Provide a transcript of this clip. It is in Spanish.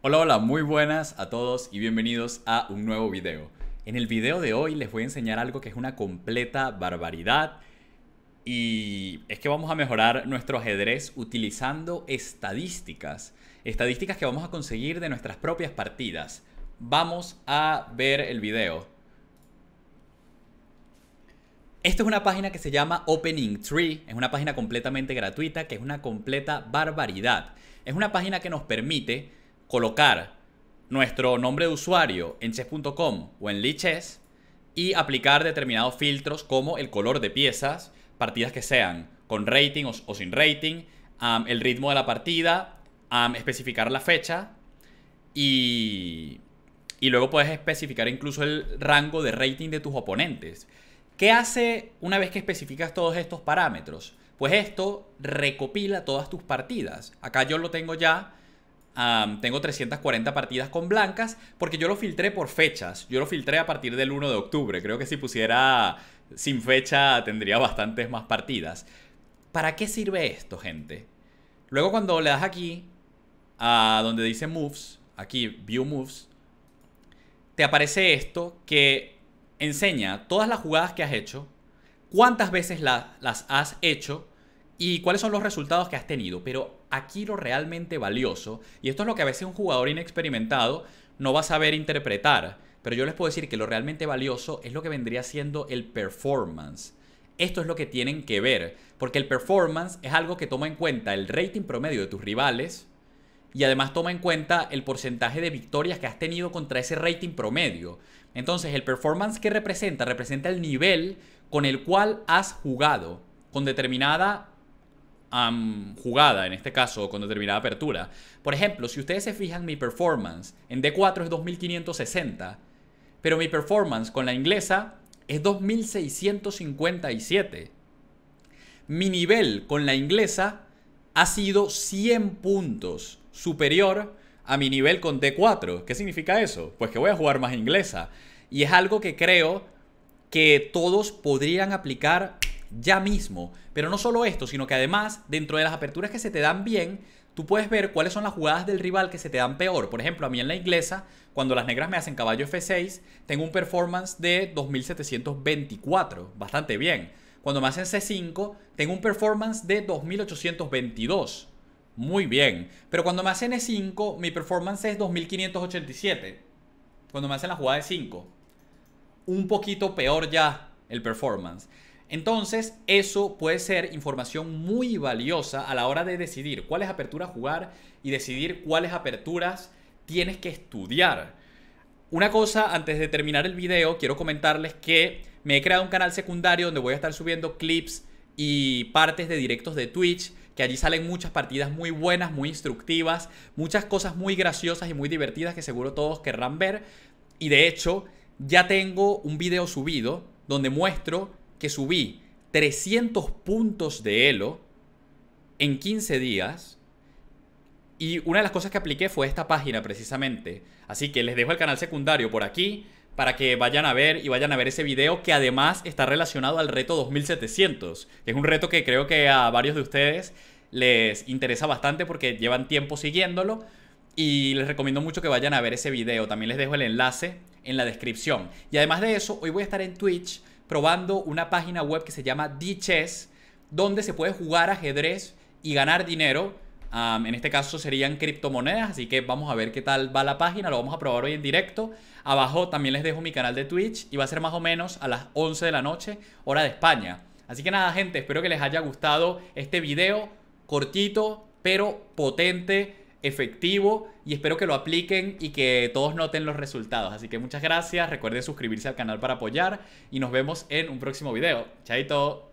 Hola, hola, muy buenas a todos y bienvenidos a un nuevo video. En el video de hoy les voy a enseñar algo que es una completa barbaridad y es que vamos a mejorar nuestro ajedrez utilizando estadísticas, estadísticas que vamos a conseguir de nuestras propias partidas. Vamos a ver el video. Esto es una página que se llama Opening Tree, es una página completamente gratuita que es una completa barbaridad. Es una página que nos permite colocar nuestro nombre de usuario en chess.com o en lichess y aplicar determinados filtros como el color de piezas, partidas que sean con rating o, sin rating, el ritmo de la partida, especificar la fecha y, y luego puedes especificar incluso el rango de rating de tus oponentes. ¿Qué hace una vez que especificas todos estos parámetros? Pues esto recopila todas tus partidas. Acá yo lo tengo ya tengo 340 partidas con blancas porque yo lo filtré por fechas. Yo lo filtré a partir del 1 de octubre. Creo que si pusiera sin fecha tendría bastantes más partidas. ¿Para qué sirve esto, gente? Luego cuando le das aquí a donde dice Moves, aquí View Moves, te aparece esto que enseña todas las jugadas que has hecho, cuántas veces las has hecho y cuáles son los resultados que has tenido. Pero aquí lo realmente valioso, y esto es lo que a veces un jugador inexperimentado no va a saber interpretar, pero yo les puedo decir que lo realmente valioso es lo que vendría siendo el performance. Esto es lo que tienen que ver, porque el performance es algo que toma en cuenta el rating promedio de tus rivales y además toma en cuenta el porcentaje de victorias que has tenido contra ese rating promedio. Entonces, el performance que representa representa el nivel con el cual has jugado con determinada jugada, en este caso con determinada apertura. Por ejemplo, si ustedes se fijan, mi performance en D4 es 2560, pero mi performance con la inglesa es 2657. Mi nivel con la inglesa ha sido 100 puntos superior a mi nivel con D4. ¿Qué significa eso? Pues que voy a jugar más inglesa. Y es algo que creo que todos podrían aplicar ya mismo. Pero no solo esto, sino que además, dentro de las aperturas que se te dan bien, tú puedes ver cuáles son las jugadas del rival que se te dan peor. Por ejemplo, a mí en la inglesa, cuando las negras me hacen caballo F6, tengo un performance de 2724, bastante bien. Cuando me hacen C5, tengo un performance de 2822. Muy bien. Pero cuando me hacen E5, mi performance es 2587. Cuando me hacen la jugada de 5. Un poquito peor ya el performance. Entonces, eso puede ser información muy valiosa a la hora de decidir cuáles aperturas jugar y decidir cuáles aperturas tienes que estudiar. Una cosa, antes de terminar el video, quiero comentarles que me he creado un canal secundario donde voy a estar subiendo clips y partes de directos de Twitch, que allí salen muchas partidas muy buenas, muy instructivas, muchas cosas muy graciosas y muy divertidas que seguro todos querrán ver. Y de hecho, ya tengo un video subido donde muestro que subí 300 puntos de Elo en 15 días. Y una de las cosas que apliqué fue esta página precisamente. Así que les dejo el canal secundario por aquí para que vayan a ver y vayan a ver ese video que además está relacionado al reto 2700. es un reto que creo que a varios de ustedes les interesa bastante porque llevan tiempo siguiéndolo. Y les recomiendo mucho que vayan a ver ese video. También les dejo el enlace en la descripción. Y además de eso, hoy voy a estar en Twitch probando una página web que se llama d donde se puede jugar ajedrez y ganar dinero. en este caso serían criptomonedas, así que vamos a ver qué tal va la página, lo vamos a probar hoy en directo. Abajo también les dejo mi canal de Twitch y va a ser más o menos a las 11 de la noche, hora de España. Así que nada, gente, espero que les haya gustado este video cortito, pero potente efectivo y espero que lo apliquen y que todos noten los resultados. Así que muchas gracias, recuerden suscribirse al canal para apoyar y nos vemos en un próximo video. Chaito.